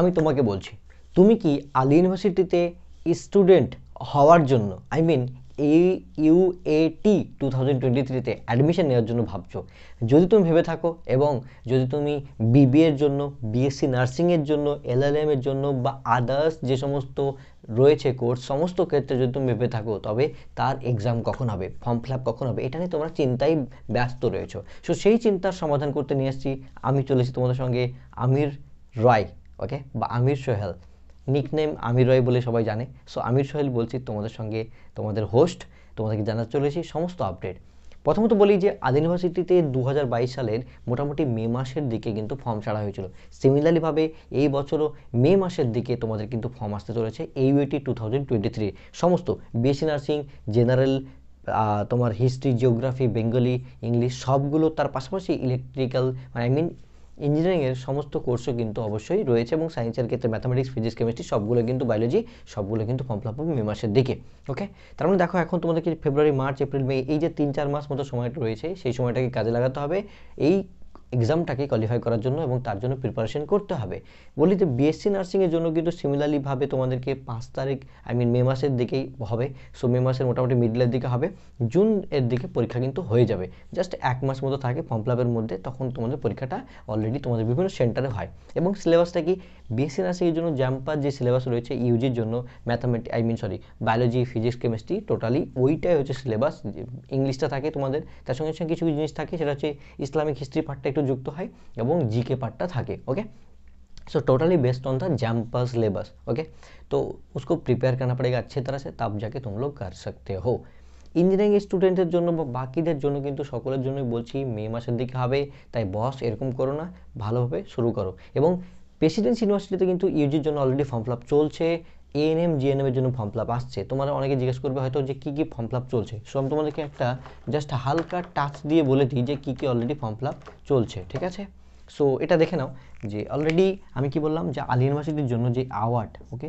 আমি তোমাকে বলছি তুমি কি আলী ইউনিভার্সিটিতে স্টুডেন্ট হওয়ার জন্য আই মিন এই টি টু থাউজেন্ড টোয়েন্টি থ্রিতে অ্যাডমিশন নেওয়ার জন্য ভাবছো যদি তুমি ভেবে থাকো এবং যদি তুমি এর জন্য বিএসসি নার্সিংয়ের জন্য এলএলএমের জন্য বা আদার্স যে সমস্ত রয়েছে কোর্স সমস্ত ক্ষেত্রে যদি তুমি ভেবে থাকো তবে তার এক্সাম কখন হবে ফর্ম ফিল আপ কখন হবে এটা নিয়ে তোমরা চিন্তায় ব্যস্ত রয়েছো সো সেই চিন্তার সমাধান করতে নিয়ে এসেছি আমি চলেছি তোমাদের সঙ্গে আমির রায় ওকে বা আমির সোহেল নিকনেম আমির রয় বলে সবাই জানে সো আমির সোহেল বলছি তোমাদের সঙ্গে তোমাদের হোস্ট তোমাদেরকে জানাতে চলেছি সমস্ত আপডেট প্রথমত বলি যে আদি ইউনিভার্সিটিতে দু সালের মোটামুটি মে মাসের দিকে কিন্তু ফর্ম ছাড়া হয়েছিল সিমিলারলিভাবে এই বছরও মে মাসের দিকে তোমাদের কিন্তু ফর্ম আসতে চলেছে AUAT two thousand twenty three সমস্ত বিএসসি নার্সিং জেনারেল তোমার হিস্ট্রি জিওগ্রাফি বেঙ্গলি ইংলিশ সবগুলো তার পাশাপাশি ইলেকট্রিক্যাল মানে আই মিন ইঞ্জিনিয়ারিংয়ের সমস্ত কোর্সও কিন্তু অবশ্যই রয়েছে এবং সায়েন্সের ক্ষেত্রে ম্যাথামেটিক্স ফিজিক্স কেমিস্ট্রি সবগুলো কিন্তু বায়োলজি সবগুলো কিন্তু ফর্ম ফিল আপ হবে মে মাসের দিকে ওকে তার মানে দেখো এখন তোমাদেরকে ফেব্রুয়ারি মার্চ এপ্রিল মে এই যে তিন চার মাস মতো সময় রয়েছে সেই সময়টাকে কাজে লাগাতে হবে এই এক্সামটাকে কোয়ালিফাই করার জন্য এবং তার জন্য প্রিপারেশন করতে হবে বলি যে বিএসসি নার্সিংয়ের জন্য কিন্তু সিমিলারলিভাবে তোমাদেরকে পাঁচ তারিখ আই মিন মে মাসের দিকেই হবে সো মে মাসের মোটামুটি মিডলের দিকে হবে জুন এর দিকে পরীক্ষা কিন্তু হয়ে যাবে জাস্ট এক মাস মতো থাকে ফর্ম ফিলাপের মধ্যে তখন তোমাদের পরীক্ষাটা অলরেডি তোমাদের বিভিন্ন সেন্টারে হয় এবং সিলেবাসটা কি বিএসসি নার্সিংয়ের জন্য জাম্পার যে সিলেবাস রয়েছে ইউজির জন্য mathematic I mean sorry biology physics chemistry totally ওইটাই হচ্ছে সিলেবাস ইংলিশটা থাকে তোমাদের তার সঙ্গে সঙ্গে কিছু কিছু জিনিস থাকে সেটা হচ্ছে ইসলামিক হিস্ট্রি পার্টটা একটু যুক্ত হয় এবং জিকে পার্টটা থাকে okay so totally based on the জাম্পার সিলেবাস ওকে তো उसको प्रिपेयर करना पड़ेगा গেছে तरह से तब जाके तुम लोग कर सकते हो ইঞ্জিনিয়ারিং স্টুডেন্টের জন্য বা বাকিদের জন্য কিন্তু সকলের জন্যই বলছি মে মাসের দিকে হবে তাই বস এরকম করো না ভালোভাবে শুরু করো এবং প্রেসিডেন্সি ইউনিভার্সিটিতে কিন্তু ইউজির জন্য অলরেডি ফর্ম ফিল চলছে এএনএম এর জন্য ফর্ম ফিলাপ আসছে তোমরা অনেকে জিজ্ঞেস করবে হয়তো যে কী কী ফর্ম ফিল চলছে সো আমি তোমাদেরকে একটা জাস্ট হালকা টাচ দিয়ে বলে দিই যে কী কী অলরেডি ফর্ম ফিলাপ চলছে ঠিক আছে সো এটা দেখে নাও যে অলরেডি আমি কি বললাম যে আলি ইউনিভার্সিটির জন্য যে অ্যাওয়ার্ড ওকে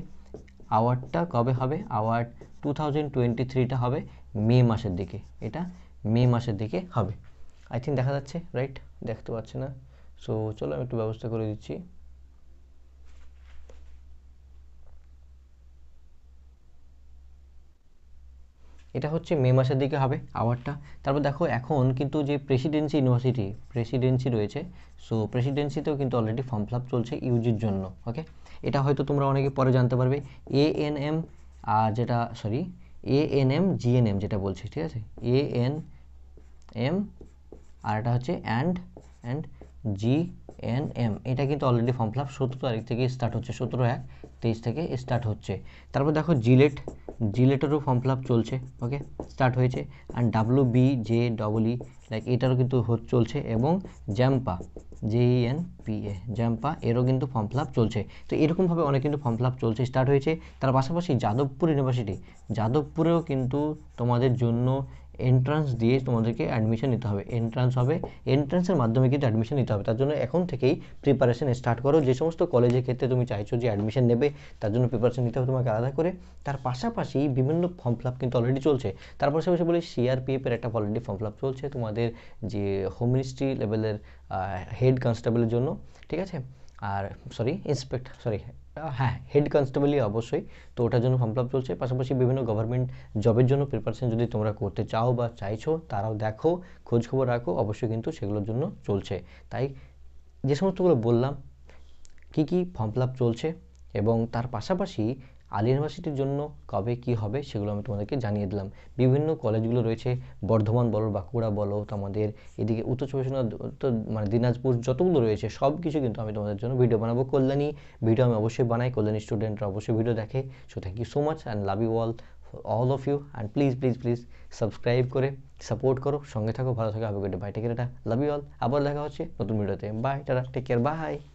অ্যাওয়ার্ডটা কবে হবে অ্যাওয়ার্ড টু থাউজেন্ড টোয়েন্টি থ্রিটা হবে মে মাসের দিকে এটা মে মাসের দিকে হবে আই থিঙ্ক দেখা যাচ্ছে রাইট দেখতে পাচ্ছি না সো চলো আমি একটু ব্যবস্থা করে দিচ্ছি এটা হচ্ছে মে মাসের দিকে হবে আওয়ারটা তারপর দেখো এখন কিন্তু যে প্রেসিডেন্সি ইউনিভার্সিটি প্রেসিডেন্সি রয়েছে সো প্রেসিডেন্সিতেও কিন্তু অলরেডি ফর্ম ফিল চলছে ইউজির জন্য ওকে এটা হয়তো তোমরা অনেকে পরে জানতে পারবে এ এন এম আর যেটা sorry A N M GNM যেটা বলছি ঠিক আছে এ এন এম আর এটা হচ্ছে and and G N M এটা কিন্তু অলরেডি ফর্ম ফিল আপ সতেরো তারিখ থেকে স্টার্ট হচ্ছে সতেরো এক তেইশ থেকে স্টার্ট হচ্ছে তারপর দেখো জিলেট জিলেটারও ফর্ম ফিল আপ চলছে ওকে স্টার্ট হয়েছে and W B J double E like এটারও কিন্তু চলছে এবং জ্যাম্পা জেইএন পি এ জ্যাম্পা এরও কিন্তু ফর্ম ফিল আপ চলছে তো এরকমভাবে অনেক কিন্তু ফর্ম ফিল আপ চলছে স্টার্ট হয়েছে তার পাশাপাশি যাদবপুর ইউনিভার্সিটি যাদবপুরেও কিন্তু তোমাদের জন্য এন্ট্রান্স দিয়ে তোমাদেরকে অ্যাডমিশন নিতে হবে এন্ট্রান্স হবে এন্ট্রান্সের মাধ্যমে কিন্তু অ্যাডমিশন নিতে হবে তার জন্য এখন থেকেই প্রিপারেশন স্টার্ট করো যে সমস্ত কলেজের ক্ষেত্রে তুমি চাইছো যে অ্যাডমিশন নেবে তার জন্য প্রিপারেশন নিতে হবে তোমাকে আলাদা করে তার পাশাপাশি বিভিন্ন ফর্ম ফিল আপ কিন্তু অলরেডি চলছে তার পাশাপাশি বলি সিআরপিএফের একটা অলরেডি ফর্ম ফিল আপ চলছে তোমাদের যে হোম মিনিস্ট্রি লেভেলের হেড কনস্টেবলের জন্য ঠিক আছে আর সরি ইন্সপেক্টর সরি হ্যাঁ হেড কনস্টেবলই অবশ্যই তো ওটার জন্য ফর্ম ফিল চলছে পাশাপাশি বিভিন্ন গভর্নমেন্ট জবের জন্য প্রিপারেশন যদি তোমরা করতে চাও বা চাইছো তারাও দেখো খোঁজখবর রাখো অবশ্যই কিন্তু সেগুলোর জন্য চলছে তাই যে সমস্তগুলো বললাম কি কি ফর্ম ফিল চলছে এবং তার পাশাপাশি আল ইউনিভার্সিটির জন্য কবে কি হবে সেগুলো আমি তোমাদেরকে জানিয়ে দিলাম বিভিন্ন কলেজগুলো রয়েছে বর্ধমান বলো বাঁকুড়া বলো তোমাদের এদিকে উত্তর চব্বিশ মানে দিনাজপুর যতগুলো রয়েছে সব কিছু কিন্তু আমি তোমাদের জন্য ভিডিও বানাবো কল্যাণী ভিডিও আমি অবশ্যই বানাই কল্যাণী স্টুডেন্টরা অবশ্যই ভিডিও দেখে so thank you so much and love you all all of you and please please please subscribe করে সাপোর্ট করো সঙ্গে থাকো ভালো থাকো হবে good bye take love you all আবার দেখা হচ্ছে নতুন ভিডিওতে bye tata take care by